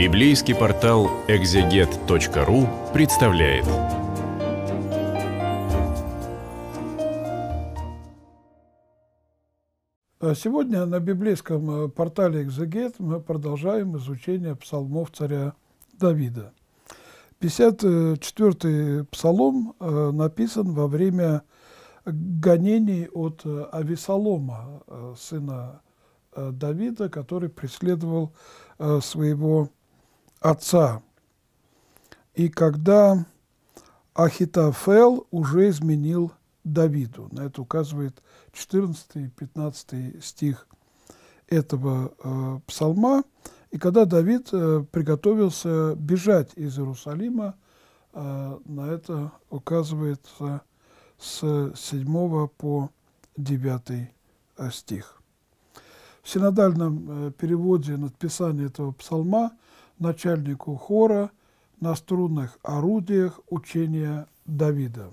Библейский портал экзегет.ру представляет. А сегодня на библейском э, портале «Экзегет» мы продолжаем изучение псалмов царя Давида. 54-й псалом э, написан во время гонений от э, Авесолома, сына Давида, который преследовал своего отца. И когда Ахитофел уже изменил Давиду. На это указывает 14 и 15 стих этого э, псалма. И когда Давид э, приготовился бежать из Иерусалима, э, на это указывается с 7 по 9 э, стих. В синодальном э, переводе надписания этого псалма начальнику хора на струнных орудиях учения Давида.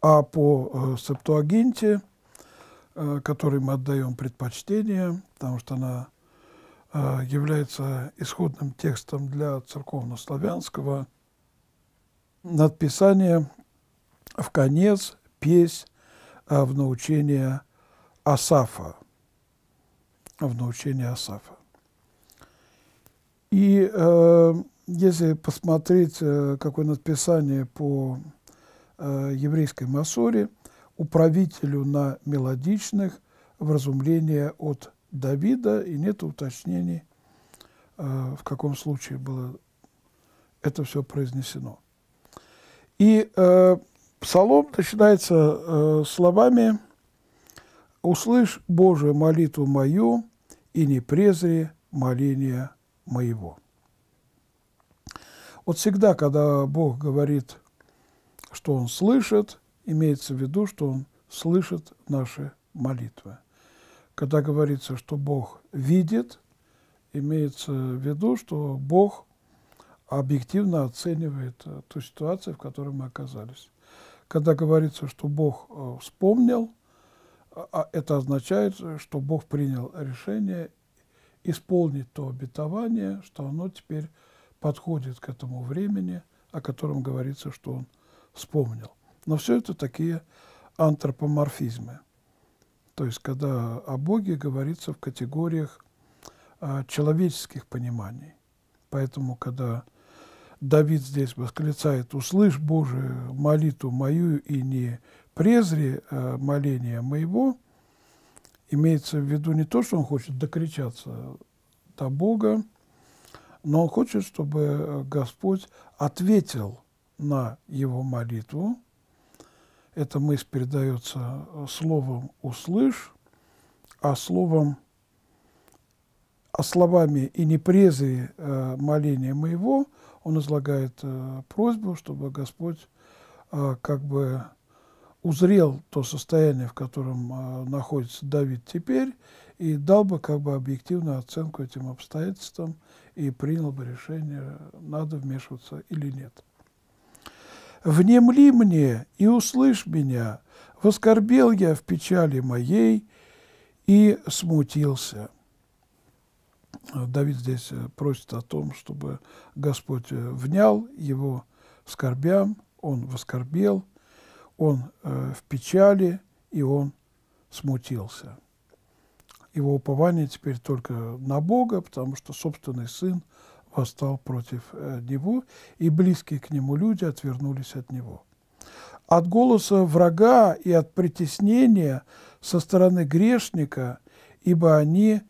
А по э, Септуагинте, э, который мы отдаем предпочтение, потому что она э, является исходным текстом для церковнославянского, надписание в конец песь в научение Асафа, в научение Асафа. И э, если посмотреть, э, какое надписание по э, еврейской массоре, управителю на мелодичных, вразумление от Давида, и нет уточнений, э, в каком случае было это все произнесено. И э, псалом начинается э, словами «Услышь, Боже, молитву мою, и не презри моления моего. Вот всегда, когда Бог говорит, что Он слышит, имеется в виду, что Он слышит наши молитвы. Когда говорится, что Бог видит, имеется в виду, что Бог объективно оценивает э, ту ситуацию, в которой мы оказались. Когда говорится, что Бог э, вспомнил, а, а это означает, что Бог принял решение исполнит то обетование, что оно теперь подходит к этому времени, о котором говорится, что он вспомнил. Но все это такие антропоморфизмы. То есть, когда о Боге говорится в категориях а, человеческих пониманий. Поэтому, когда Давид здесь восклицает «Услышь, Боже, молитву мою и не презри а, моления моего», имеется в виду не то, что он хочет докричаться до Бога, но он хочет, чтобы э, Господь ответил на его молитву. Эта мысль передается э, словом «услышь», а словом а словами и не презри э, моления моего, он излагает э, просьбу, чтобы Господь э, как бы узрел то состояние, в котором э, находится Давид теперь, и дал бы как бы объективную оценку этим обстоятельствам и принял бы решение, надо вмешиваться или нет. «Внемли мне и услышь меня, воскорбел я в печали моей и смутился». Давид здесь э, просит о том, чтобы Господь э, внял его скорбям, он воскорбел – он э, в печали, и он смутился. Его упование теперь только на Бога, потому что собственный сын восстал против э, него, и близкие к нему люди отвернулись от него. От голоса врага и от притеснения со стороны грешника, ибо они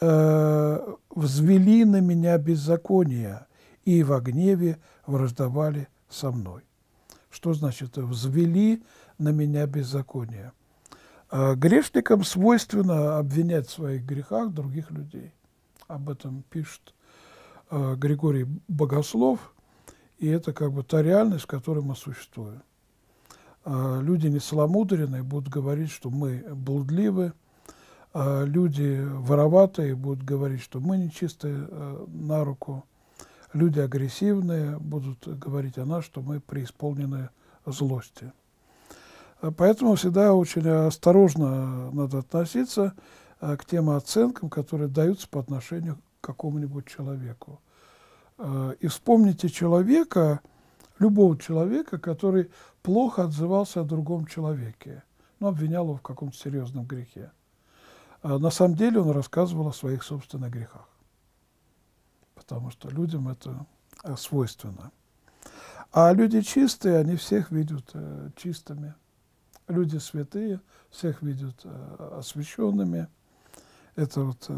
э, взвели на меня беззаконие и во гневе враждовали со мной. Что значит «взвели на меня беззаконие»? А грешникам свойственно обвинять в своих грехах других людей. Об этом пишет а, Григорий Богослов, и это как бы та реальность, в которой мы существуем. А, люди несломудренные будут говорить, что мы блудливы, люди вороватые будут говорить, что мы нечистые на руку – люди агрессивные будут говорить о нас, что мы преисполнены злости. Э, поэтому всегда очень осторожно надо относиться э, к тем оценкам, которые даются по отношению к какому-нибудь человеку. Э, и вспомните человека, любого человека, который плохо отзывался о другом человеке, но обвинял его в каком-то серьезном грехе. На самом деле он рассказывал о своих собственных грехах потому что людям это э, свойственно. А люди чистые, они всех видят э, чистыми. Люди святые всех видят э, освященными. Это вот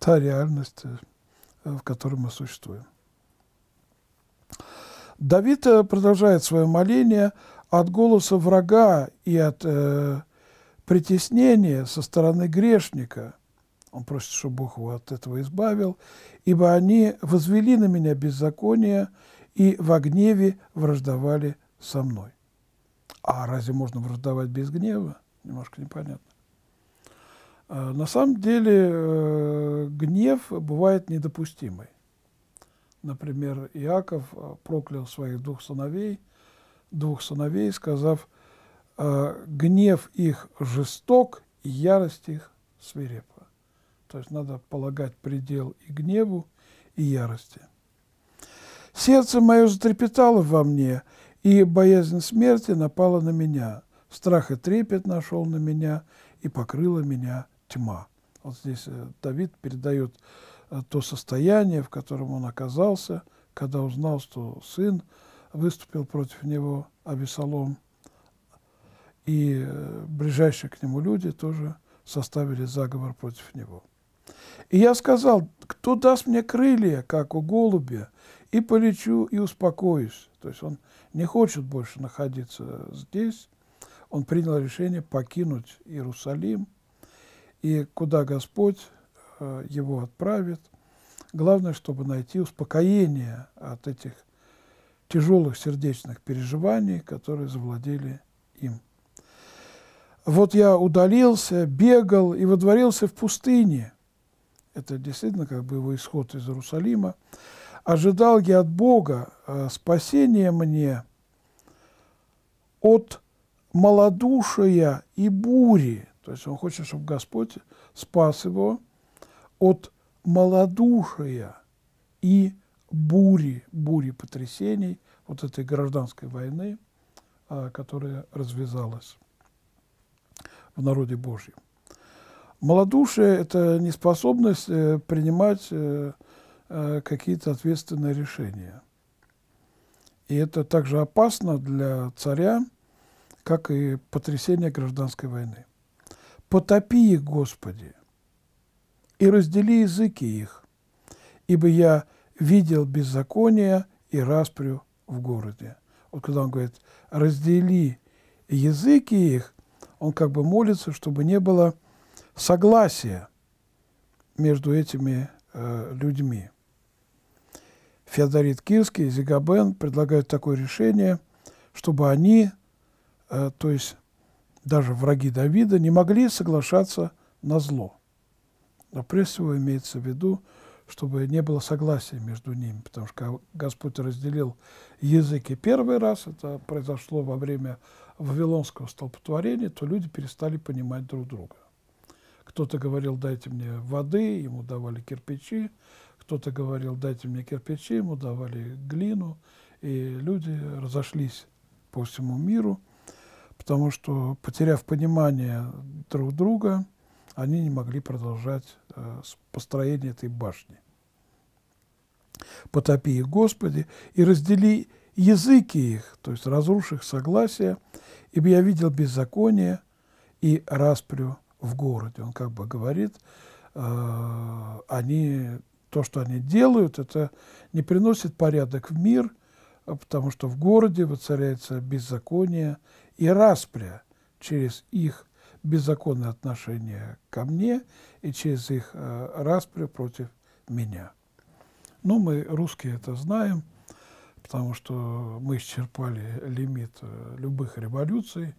та реальность, в которой мы существуем. Давид продолжает свое моление от голоса врага и от э, притеснения со стороны грешника – он просит, чтобы Бог его от этого избавил. «Ибо они возвели на меня беззаконие и во гневе враждовали со мной». А разве можно враждовать без гнева? Немножко непонятно. А, на самом деле э, гнев бывает недопустимый. Например, Иаков а, проклял своих двух сыновей, двух сыновей, сказав, «А, гнев их жесток, ярость их свирепа". То есть надо полагать предел и гневу, и ярости. «Сердце мое затрепетало во мне, и боязнь смерти напала на меня. Страх и трепет нашел на меня, и покрыла меня тьма». Вот здесь э, Давид передает э, то состояние, в котором он оказался, когда узнал, что сын выступил против него, Абисалом, и э, ближайшие к нему люди тоже составили заговор против него. И я сказал, кто даст мне крылья, как у голубя, и полечу, и успокоюсь. То есть он не хочет больше находиться здесь. Он принял решение покинуть Иерусалим, и куда Господь э, его отправит. Главное, чтобы найти успокоение от этих тяжелых сердечных переживаний, которые завладели им. Вот я удалился, бегал и водворился в пустыне, это действительно как бы его исход из Иерусалима, ожидал я от Бога э, спасения мне от малодушия и бури. То есть он хочет, чтобы Господь спас его от малодушия и бури, бури потрясений, вот этой гражданской войны, э, которая развязалась в народе Божьем. Малодушие – это неспособность э, принимать э, э, какие-то ответственные решения. И это также опасно для царя, как и потрясение гражданской войны. «Потопи их, Господи, и раздели языки их, ибо я видел беззаконие и распрю в городе». Вот когда он говорит «раздели языки их», он как бы молится, чтобы не было согласие между этими э, людьми. Феодорит Кирский и Зигабен предлагают такое решение, чтобы они, э, то есть даже враги Давида, не могли соглашаться на зло. Но прежде всего имеется в виду, чтобы не было согласия между ними, потому что Господь разделил языки первый раз, это произошло во время Вавилонского столпотворения, то люди перестали понимать друг друга. Кто-то говорил, дайте мне воды, ему давали кирпичи. Кто-то говорил, дайте мне кирпичи, ему давали глину. И люди разошлись по всему миру, потому что, потеряв понимание друг друга, они не могли продолжать э, построение этой башни. «Потопи их, Господи, и раздели языки их, то есть разруши их согласие, ибо я видел беззаконие и распрю в городе. Он как бы говорит, э, они, то, что они делают, это не приносит порядок в мир, а потому что в городе воцаряется беззаконие и распря через их беззаконное отношение ко мне и через их э, распри против меня. Ну, мы, русские, это знаем, потому что мы исчерпали лимит э, любых революций,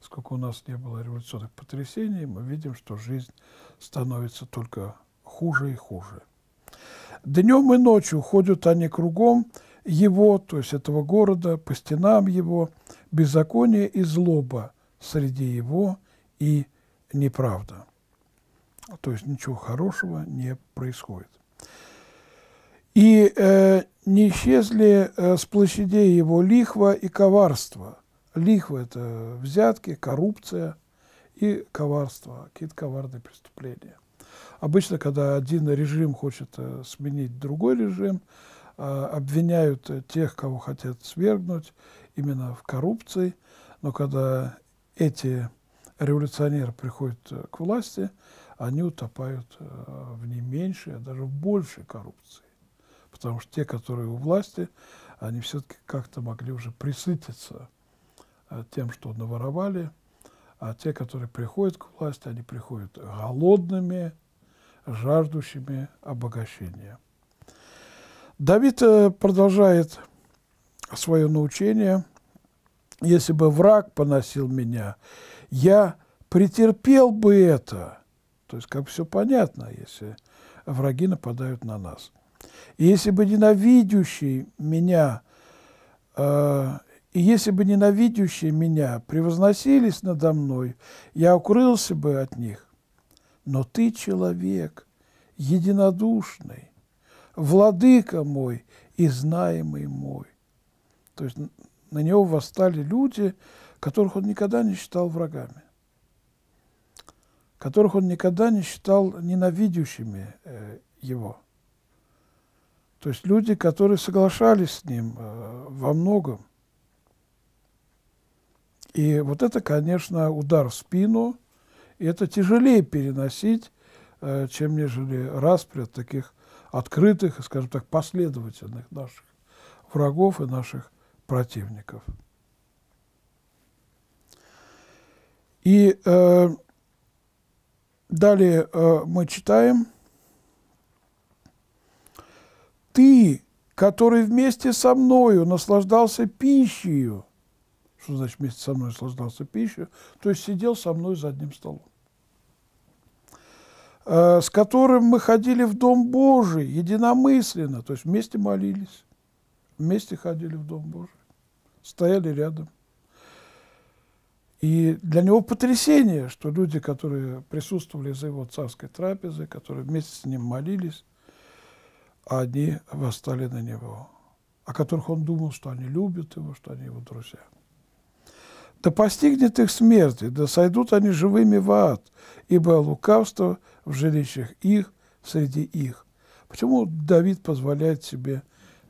сколько у нас не было революционных потрясений, мы видим, что жизнь становится только хуже и хуже. Днем и ночью ходят они кругом его, то есть этого города, по стенам его, беззаконие и злоба среди его и неправда. То есть ничего хорошего не происходит. И э, не исчезли э, с площадей его лихва и коварство – Лихва – это взятки, коррупция и коварство, какие-то коварные преступления. Обычно, когда один режим хочет э, сменить другой режим, э, обвиняют тех, кого хотят свергнуть, именно в коррупции. Но когда эти революционеры приходят э, к власти, они утопают в не меньшей, а даже в большей коррупции. Потому что те, которые у власти, они все-таки как-то могли уже присытиться Э, тем, что наворовали, а те, которые приходят к власти, они приходят голодными, жаждущими обогащения. Давид э, продолжает свое научение. «Если бы враг поносил меня, я претерпел бы это». То есть, как все понятно, если враги нападают на нас. «Если бы ненавидящий меня э, и если бы ненавидящие меня превозносились надо мной, я укрылся бы от них. Но ты человек, единодушный, владыка мой и знаемый мой. То есть на него восстали люди, которых он никогда не считал врагами, которых он никогда не считал ненавидящими э, его. То есть люди, которые соглашались с ним э, во многом. И вот это, конечно, удар в спину, и это тяжелее переносить, э, чем нежели распри от таких открытых, скажем так, последовательных наших врагов и наших противников. И э, далее э, мы читаем. «Ты, который вместе со мною наслаждался пищей, что значит вместе со мной наслаждался пищей, то есть сидел со мной за одним столом э, с которым мы ходили в Дом Божий единомысленно, то есть вместе молились, вместе ходили в Дом Божий, стояли рядом. И для него потрясение, что люди, которые присутствовали за его царской трапезой, которые вместе с ним молились, одни восстали на него, о которых он думал, что они любят его, что они его друзья. Да постигнет их смерть, да сойдут они живыми в ад, ибо лукавство в жилищах их среди их. Почему Давид позволяет себе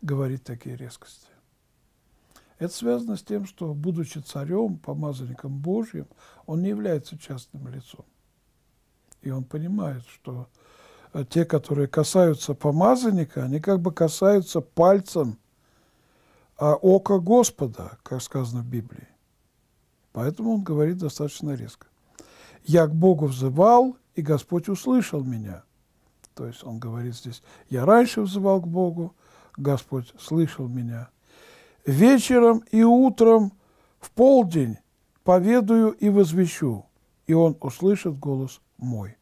говорить такие резкости? Это связано с тем, что, будучи царем, помазанником Божьим, он не является частным лицом. И он понимает, что э, те, которые касаются помазанника, они как бы касаются пальцем а ока Господа, как сказано в Библии. Поэтому он говорит достаточно резко. «Я к Богу взывал, и Господь услышал меня». То есть он говорит здесь, «Я раньше взывал к Богу, Господь слышал меня. Вечером и утром в полдень поведаю и возвещу, и он услышит голос мой».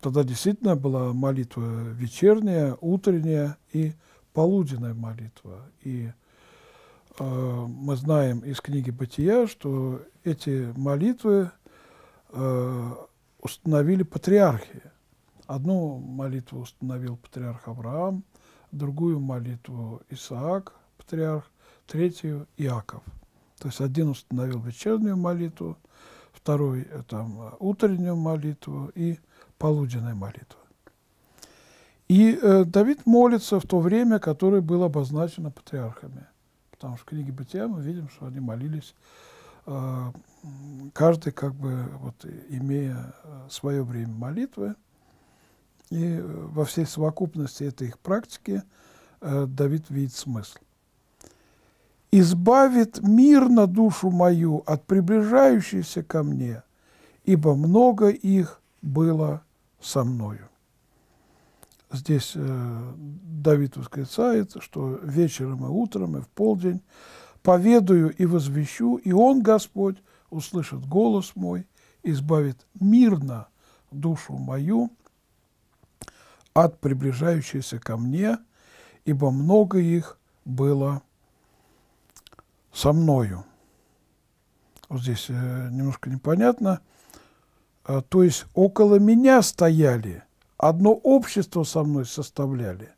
Тогда действительно была молитва вечерняя, утренняя и полуденная молитва. И молитва Э, мы знаем из книги «Бытия», что эти молитвы э, установили патриархи. Одну молитву установил патриарх Авраам, другую молитву Исаак, патриарх, третью – Иаков. То есть один установил вечернюю молитву, второй э, – там, утреннюю молитву и полуденную молитву. И э, Давид молится в то время, которое было обозначено патриархами – Потому что в книге Бытия мы видим, что они молились, э, каждый как бы вот имея э, свое время молитвы. И э, во всей совокупности этой их практики Давид видит смысл. «Избавит мирно душу мою от приближающейся ко мне, ибо много их было со мною» здесь э, Давид восклицает, что вечером и утром и в полдень поведаю и возвещу, и Он, Господь, услышит голос мой, избавит мирно душу мою от приближающейся ко мне, ибо много их было со мною. Вот здесь э, немножко непонятно. Э, то есть около меня стояли – одно общество со мной составляли.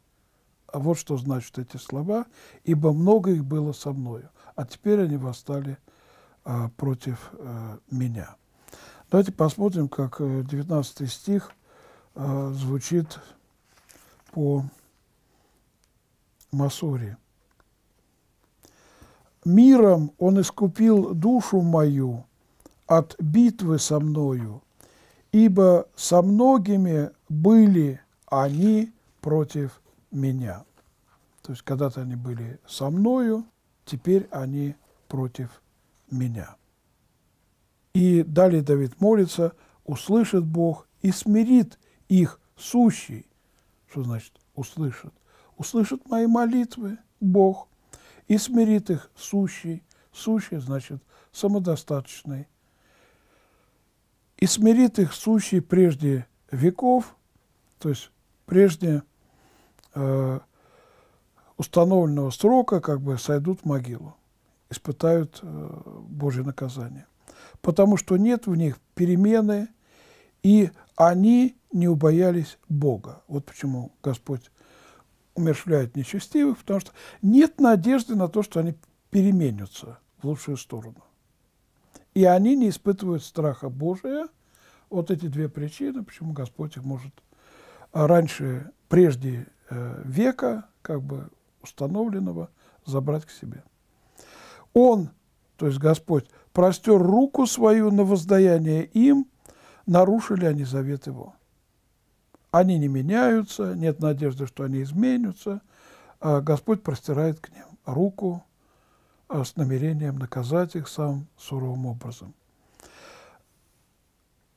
А вот что значат эти слова, ибо много их было со мною, а теперь они восстали а, против а, меня. Давайте посмотрим, как 19 э, стих а, звучит по Масуре. «Миром он искупил душу мою от битвы со мною, ибо со многими были они против меня. То есть когда-то они были со мною, теперь они против меня. И далее Давид молится, услышит Бог и смирит их сущий. Что значит услышит? Услышит мои молитвы Бог и смирит их сущий. Сущий значит самодостаточный и смирит их сущий прежде веков, то есть прежде э, установленного срока, как бы сойдут в могилу, испытают э, Божье наказание. Потому что нет в них перемены, и они не убоялись Бога. Вот почему Господь умершвляет нечестивых, потому что нет надежды на то, что они переменятся в лучшую сторону. И они не испытывают страха Божия. Вот эти две причины, почему Господь их может а, раньше, прежде э, века, как бы установленного, забрать к себе. Он, то есть Господь, простер руку свою на воздаяние им, нарушили они завет его. Они не меняются, нет надежды, что они изменятся. А Господь простирает к ним руку а с намерением наказать их самым суровым образом.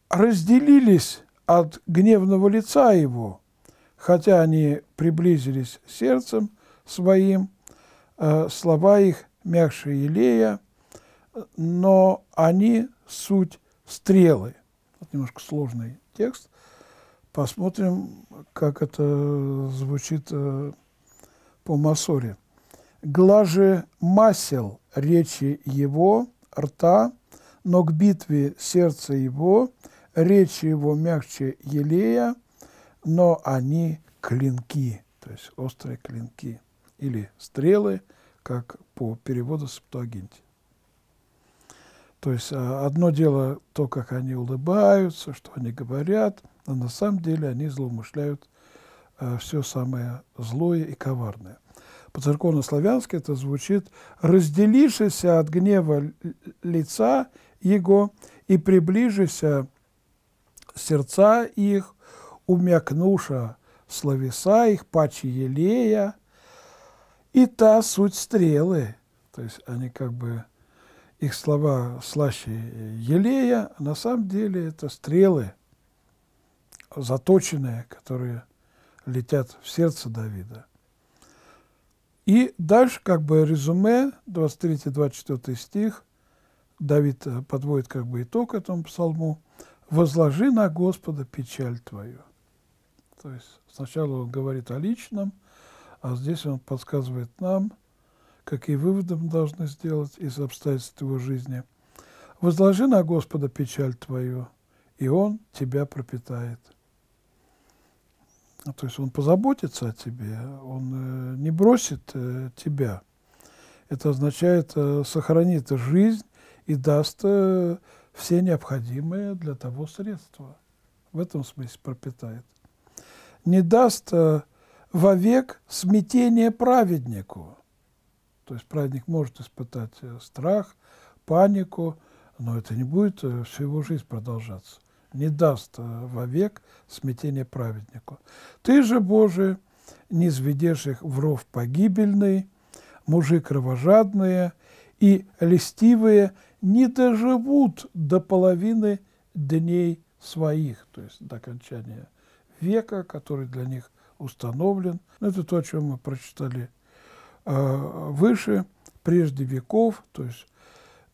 Разделились от гневного лица его, хотя они приблизились сердцем своим, э, слова их мягче елея, но они суть стрелы. Вот немножко сложный текст. Посмотрим, как это звучит э, по Масоре глаже масел речи его, рта, но к битве сердца его, речи его мягче елея, но они клинки, то есть острые клинки или стрелы, как по переводу Септуагинти. То есть а, одно дело то, как они улыбаются, что они говорят, а на самом деле они злоумышляют а, все самое злое и коварное по-церковно-славянски это звучит «разделишися от гнева лица его и приближися сердца их, умякнуша словеса их, паче елея, и та суть стрелы». То есть они как бы, их слова слаще елея, а на самом деле это стрелы заточенные, которые летят в сердце Давида. И дальше как бы резюме, 23-24 стих, Давид э, подводит как бы итог этому псалму. «Возложи на Господа печаль твою». То есть сначала он говорит о личном, а здесь он подсказывает нам, какие выводы мы должны сделать из обстоятельств его жизни. «Возложи на Господа печаль твою, и Он тебя пропитает». Ну, то есть он позаботится о тебе, он э, не бросит э, тебя. Это означает, э, сохранит жизнь и даст все необходимые для того средства. В этом смысле пропитает. Не даст вовек смятение праведнику. То есть праведник может испытать страх, панику, но это не будет всю его жизнь продолжаться не даст э, вовек смятения праведнику. Ты же, Боже, не сведешь их в ров погибельный, мужи кровожадные и листивые не доживут до половины дней своих, то есть до окончания века, который для них установлен. Это то, о чем мы прочитали э, выше, прежде веков, то есть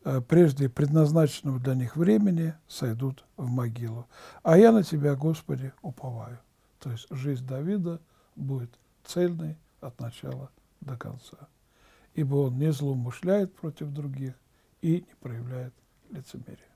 Э, прежде предназначенного для них времени, сойдут в могилу. А я на Тебя, Господи, уповаю. То есть жизнь Давида будет цельной от начала до конца. Ибо он не злоумышляет против других и не проявляет лицемерия.